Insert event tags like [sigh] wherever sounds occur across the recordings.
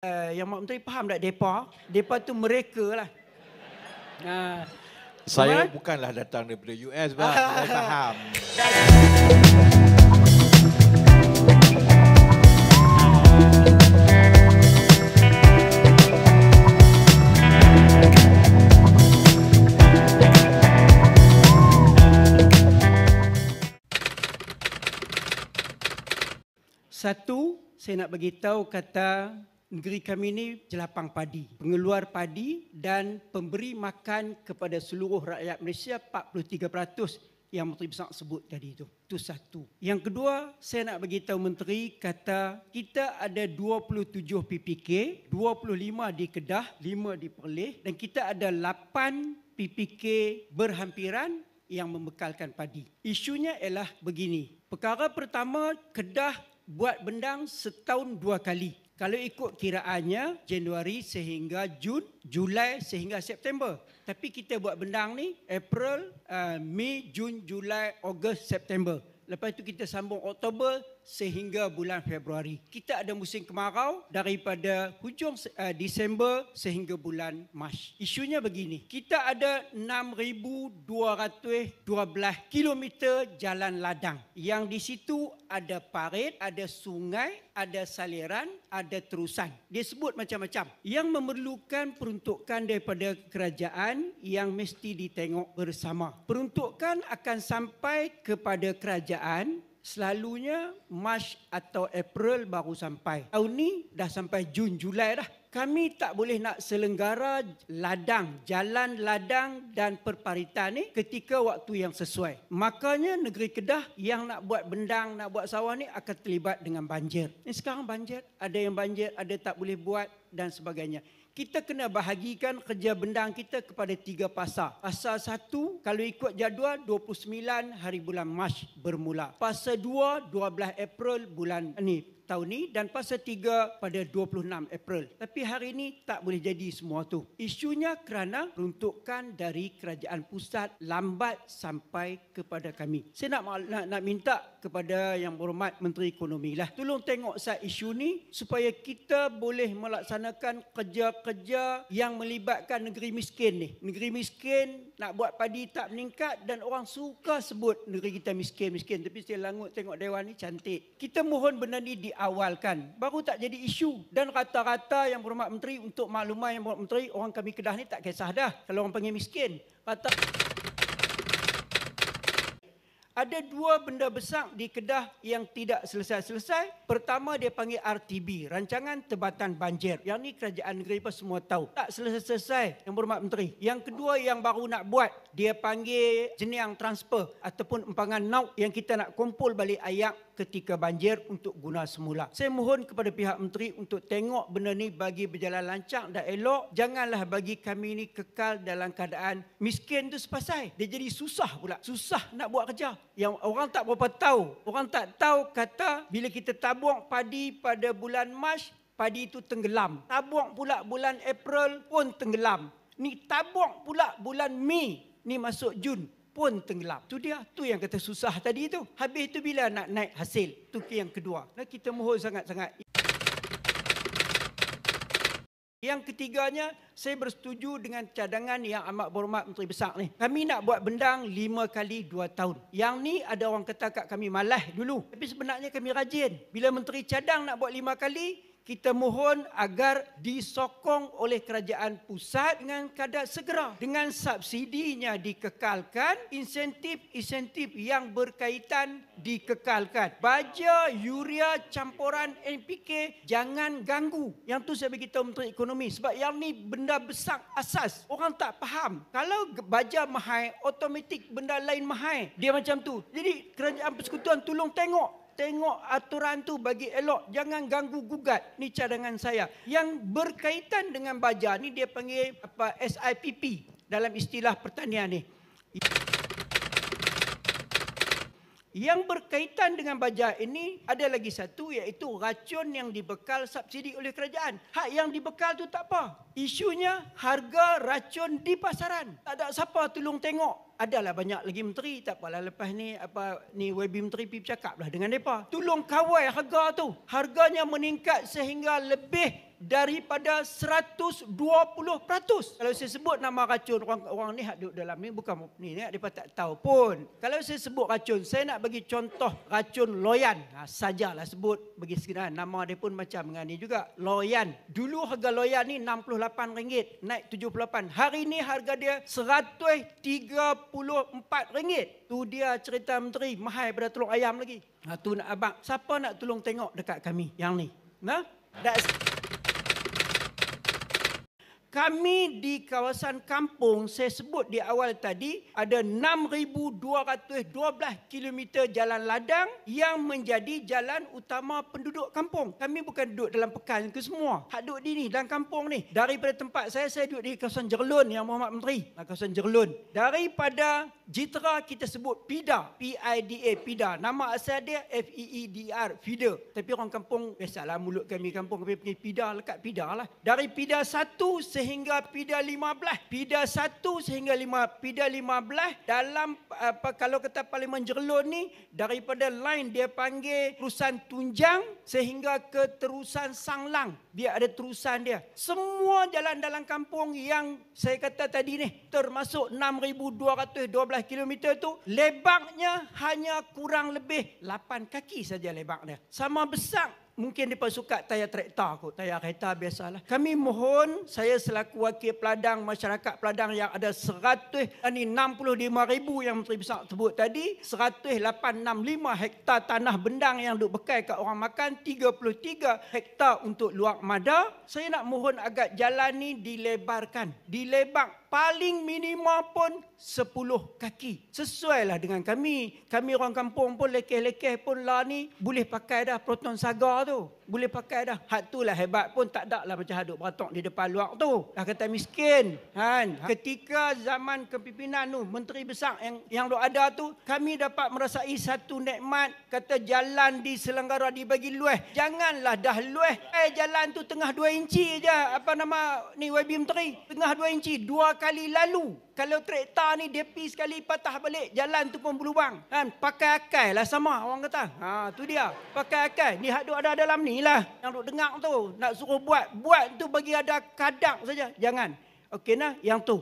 uh, yang Mak Menteri faham tak depa? Depa tu mereka lah. Uh, saya Mereka? bukanlah datang daripada US, bah. [laughs] Saya faham. Satu, saya nak bagi tahu kata negeri kami ini jelapang padi, pengeluar padi dan pemberi makan kepada seluruh rakyat Malaysia 43% yang Menteri Besar sebut tadi itu. Itu satu. Yang kedua, saya nak beritahu Menteri kata kita ada 27 PPK, 25 di Kedah, 5 di Perleh dan kita ada 8 PPK berhampiran yang membekalkan padi. Isunya ialah begini. Perkara pertama, Kedah buat bendang setahun dua kali. Kalau ikut kiraannya Januari sehingga Jun, Julai sehingga September. Tapi kita buat bendang ni April, uh, Mei, Jun, Julai, Ogos, September. Lepas itu kita sambung Oktober, sehingga bulan Februari. Kita ada musim kemarau daripada hujung uh, Disember sehingga bulan Mac. Isunya begini, kita ada 6212 km jalan ladang. Yang di situ ada parit, ada sungai, ada saliran, ada terusan. Dia sebut macam-macam. Yang memerlukan peruntukan daripada kerajaan yang mesti ditengok bersama. Peruntukan akan sampai kepada kerajaan Selalunya Mac atau April baru sampai. Tahun ni dah sampai Jun, Julai dah. Kami tak boleh nak selenggara ladang, jalan ladang dan perparitan ni ketika waktu yang sesuai. Makanya negeri Kedah yang nak buat bendang, nak buat sawah ni akan terlibat dengan banjir. Ini sekarang banjir, ada yang banjir, ada tak boleh buat dan sebagainya kita kena bahagikan kerja bendang kita kepada tiga fasa. Fasa satu, kalau ikut jadual, 29 hari bulan Mac bermula. Fasa dua, 12 April bulan ini tahun ni dan fasa 3 pada 26 April. Tapi hari ini tak boleh jadi semua tu. Isunya kerana peruntukan dari kerajaan pusat lambat sampai kepada kami. Saya nak, nak, nak minta kepada yang berhormat Menteri Ekonomi lah. Tolong tengok saat isu ni supaya kita boleh melaksanakan kerja-kerja yang melibatkan negeri miskin ni. Negeri miskin nak buat padi tak meningkat dan orang suka sebut negeri kita miskin-miskin. Tapi saya langut tengok Dewan ni cantik. Kita mohon benda ni di awalkan baru tak jadi isu dan rata-rata yang berhormat menteri untuk makluman yang berhormat menteri orang kami Kedah ni tak kisah dah kalau orang panggil miskin rata ada dua benda besar di Kedah yang tidak selesai-selesai. Pertama dia panggil RTB, Rancangan Tebatan Banjir. Yang ni kerajaan negeri pun semua tahu. Tak selesai-selesai yang berhormat menteri. Yang kedua yang baru nak buat, dia panggil jenis yang transfer ataupun empangan naut yang kita nak kumpul balik ayak ketika banjir untuk guna semula. Saya mohon kepada pihak menteri untuk tengok benda ni bagi berjalan lancar dan elok. Janganlah bagi kami ni kekal dalam keadaan miskin tu sepasai. Dia jadi susah pula. Susah nak buat kerja. Yang orang tak berapa tahu. Orang tak tahu kata bila kita tabung padi pada bulan Mac, padi itu tenggelam. Tabung pula bulan April pun tenggelam. Ni tabung pula bulan Mei. Ni masuk Jun pun tenggelam. Tu dia, tu yang kata susah tadi tu. Habis tu bila nak naik hasil? Tu yang kedua. Nah, kita mohon sangat-sangat. Yang ketiganya, saya bersetuju dengan cadangan yang amat berhormat Menteri Besar ni. Kami nak buat bendang lima kali dua tahun. Yang ni ada orang kata kat kami malah dulu. Tapi sebenarnya kami rajin. Bila Menteri cadang nak buat lima kali, kita mohon agar disokong oleh kerajaan pusat dengan kadar segera dengan subsidinya dikekalkan insentif-insentif yang berkaitan dikekalkan baja yuria campuran NPK jangan ganggu yang tu saya beritahu Menteri Ekonomi sebab yang ni benda besar asas orang tak faham kalau baja mahal otomatik benda lain mahal dia macam tu jadi kerajaan persekutuan tolong tengok tengok aturan tu bagi elok jangan ganggu gugat ni cadangan saya yang berkaitan dengan baja ni dia panggil apa SIPP dalam istilah pertanian ni yang berkaitan dengan baja ini ada lagi satu iaitu racun yang dibekal subsidi oleh kerajaan hak yang dibekal tu tak apa isunya harga racun di pasaran tak ada siapa tolong tengok adalah banyak lagi menteri tak apalah lepas ni apa ni WB menteri pi bercakaplah dengan depa tolong kawal harga tu harganya meningkat sehingga lebih daripada 120%. Kalau saya sebut nama racun orang orang ni hak duduk dalam ni bukan ni ni depa tak tahu pun. Kalau saya sebut racun, saya nak bagi contoh racun loyan. Ha, sajalah sebut bagi sekian nama dia pun macam dengan ni juga. Loyan. Dulu harga loyan ni RM68 naik 78. Hari ni harga dia rm ringgit Tu dia cerita menteri mahal pada telur ayam lagi. Ha tu nak abang, siapa nak tolong tengok dekat kami yang ni? Nah. That's kami di kawasan kampung saya sebut di awal tadi ada 6212 km jalan ladang yang menjadi jalan utama penduduk kampung. Kami bukan duduk dalam pekan ke semua. Hak duduk di ni dalam kampung ni. Daripada tempat saya saya duduk di kawasan Jerlun yang Muhammad Menteri, kawasan Jerlun. Daripada Jitra kita sebut PIDA, P-I-D-A, PIDA. Nama asal dia F-E-E-D-R, FIDA. Tapi orang kampung, biasalah mulut kami kampung, kami pergi PIDA, lekat PIDA lah. Dari PIDA satu. saya sehingga pida 15 pida 1 sehingga 5 pida 15 dalam apa eh, kalau kata parlimen jerlon ni daripada line dia panggil terusan tunjang sehingga ke terusan sanglang dia ada terusan dia semua jalan dalam kampung yang saya kata tadi ni termasuk 6212 km tu lebarnya hanya kurang lebih 8 kaki saja lebarnya sama besar mungkin mereka suka tayar traktor kot, tayar kereta biasalah. Kami mohon saya selaku wakil peladang, masyarakat peladang yang ada 165 ribu yang Menteri Besar sebut tadi, 1865 hektar tanah bendang yang duk bekai kat orang makan, 33 hektar untuk luar mada. Saya nak mohon agak jalan ni dilebarkan, dilebar paling minima pun sepuluh kaki. sesuai lah dengan kami. Kami orang kampung pun lekeh-lekeh pun lah ni boleh pakai dah proton saga tu boleh pakai dah. Hak tu lah hebat pun tak ada lah macam haduk beratok di depan luar tu. Dah kata miskin. Kan? Ha. Ketika zaman kepimpinan tu, menteri besar yang yang dok ada tu, kami dapat merasai satu nikmat kata jalan di selenggara dibagi luas. Janganlah dah luas. Eh jalan tu tengah dua inci je. Apa nama ni YB Menteri? Tengah dua inci. Dua kali lalu kalau traktor ni dia pergi sekali patah balik jalan tu pun berlubang kan pakai akal lah sama orang kata ha tu dia pakai akal ni hak duk ada dalam ni lah yang duk dengar tu nak suruh buat buat tu bagi ada kadak saja jangan okey nah yang tu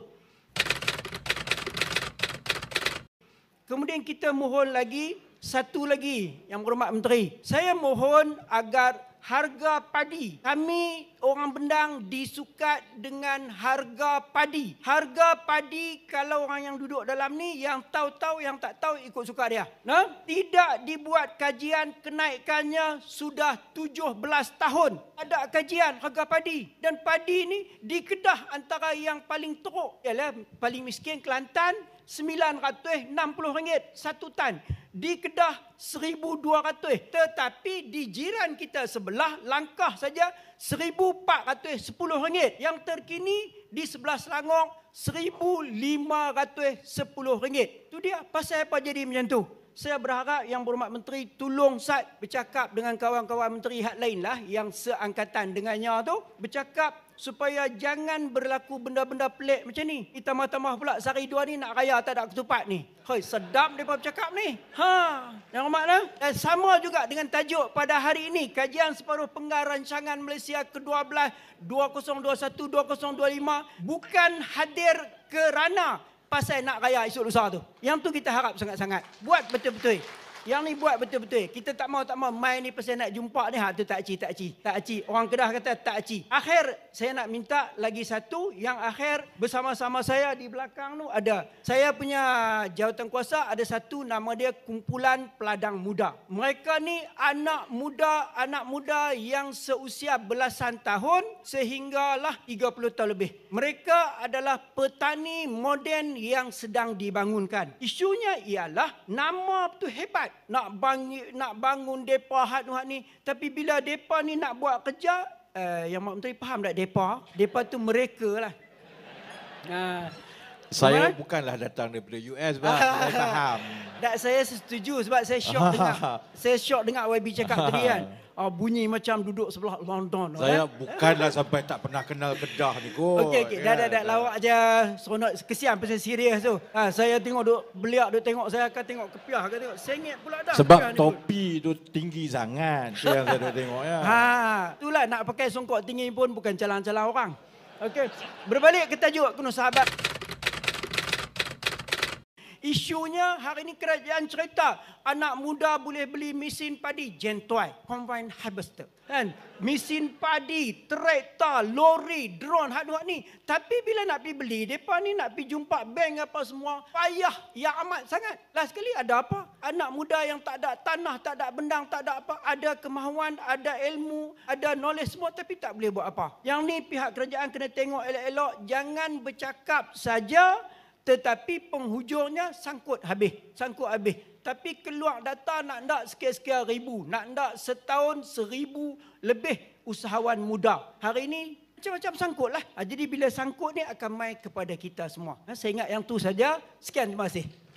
kemudian kita mohon lagi satu lagi yang berhormat menteri saya mohon agar harga padi. Kami orang Bendang disukat dengan harga padi. Harga padi kalau orang yang duduk dalam ni yang tahu-tahu yang tak tahu ikut suka dia. Nah, tidak dibuat kajian kenaikannya sudah 17 tahun. Ada kajian harga padi dan padi ni di Kedah antara yang paling teruk ialah paling miskin Kelantan rm ringgit satu tan di Kedah 1200 tetapi di jiran kita sebelah langkah saja 1410 ringgit yang terkini di sebelah Selangor 1510 ringgit tu dia pasal apa jadi macam tu saya berharap yang berhormat menteri tolong sat bercakap dengan kawan-kawan menteri hak lainlah yang seangkatan dengannya tu bercakap supaya jangan berlaku benda-benda pelik macam ni. Kita tamah-tamah pula sehari dua ni nak raya tak ada ketupat ni. Hoi, sedap depa bercakap ni. Ha, yang makna lah. dan sama juga dengan tajuk pada hari ini kajian separuh penggar rancangan Malaysia ke-12 2021 2025 bukan hadir kerana pasal nak raya esok lusa tu. Yang tu kita harap sangat-sangat. Buat betul-betul. Yang ni buat betul-betul. Kita tak mau tak mau main ni pasal nak jumpa ni hak tu tak ci tak ci. Tak ci. Orang Kedah kata tak ci. Akhir saya nak minta lagi satu yang akhir bersama-sama saya di belakang tu ada. Saya punya jawatan kuasa ada satu nama dia kumpulan peladang muda. Mereka ni anak muda, anak muda yang seusia belasan tahun sehinggalah 30 tahun lebih. Mereka adalah petani moden yang sedang dibangunkan. Isunya ialah nama tu hebat nak bangun nak bangun depa hat hat ni tapi bila depa ni nak buat kerja eh, yang mak menteri faham tak depa depa tu mereka lah ha. saya bukanlah datang daripada US bang saya faham [laughs] Tak saya setuju sebab saya shock [laughs] dengar. Saya shock dengar YB cakap tadi kan. Oh, [laughs] bunyi macam duduk sebelah London. Saya kan? bukanlah sampai tak pernah kenal kedah ni kot. Okey, okey. Dah, dah, dah. Kan? Lawak je. Seronok. Kesian pasal serius tu. Ha, saya tengok duduk beliak, duduk tengok. Saya akan tengok kepiah. Akan tengok. Sengit pula dah. Sebab topi tu tinggi sangat. Itu yang saya duk tengok. Ya. Ha, itulah nak pakai songkok tinggi pun bukan calang-calang orang. Okey. Berbalik ke tajuk kena sahabat. Isunya hari ini kerajaan cerita anak muda boleh beli mesin padi gentoy combine harvester kan mesin padi traktor lori drone hak ni tapi bila nak pergi beli depa ni nak pergi jumpa bank apa semua payah ya amat sangat last sekali ada apa anak muda yang tak ada tanah tak ada bendang tak ada apa ada kemahuan ada ilmu ada knowledge semua tapi tak boleh buat apa yang ni pihak kerajaan kena tengok elok-elok jangan bercakap saja tetapi penghujungnya sangkut habis. Sangkut habis. Tapi keluar data nak nak sekian-sekian ribu. Nak nak setahun seribu lebih usahawan muda. Hari ini macam-macam sangkut lah. Ah, jadi bila sangkut ni akan main kepada kita semua. Ah, saya ingat yang tu saja. Sekian terima kasih.